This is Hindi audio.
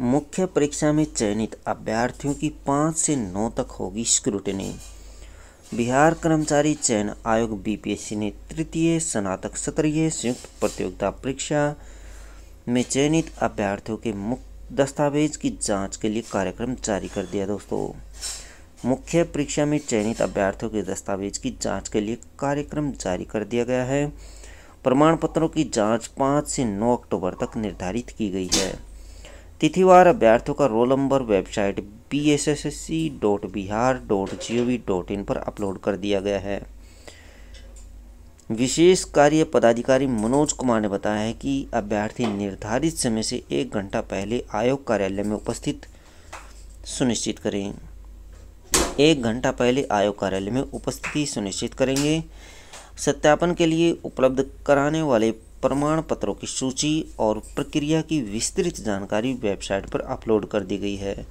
मुख्य परीक्षा में चयनित अभ्यर्थियों की पाँच से नौ तक होगी स्क्रूटनी बिहार कर्मचारी चयन आयोग बीपीएससी ने तृतीय स्नातक सत्रीय संयुक्त प्रतियोगिता परीक्षा में चयनित अभ्यर्थियों के मुख्य दस्तावेज की जांच के लिए कार्यक्रम जारी कर दिया दोस्तों मुख्य परीक्षा में चयनित अभ्यर्थियों के दस्तावेज की जांच के लिए कार्यक्रम जारी कर दिया गया है प्रमाण पत्रों की जांच 5 से 9 अक्टूबर तक निर्धारित की गई है तिथिवार अभ्यर्थियों का roll number website B S S C dot Bihar dot G O V dot in पर अपलोड कर दिया गया है विशेष कार्य पदाधिकारी मनोज कुमार ने बताया है कि अभ्यर्थी निर्धारित समय से एक घंटा पहले आयोग कार्यालय में उपस्थित सुनिश्चित करें एक घंटा पहले आयोग कार्यालय में उपस्थिति सुनिश्चित करेंगे सत्यापन के लिए उपलब्ध कराने वाले प्रमाण पत्रों की सूची और प्रक्रिया की विस्तृत जानकारी वेबसाइट पर अपलोड कर दी गई है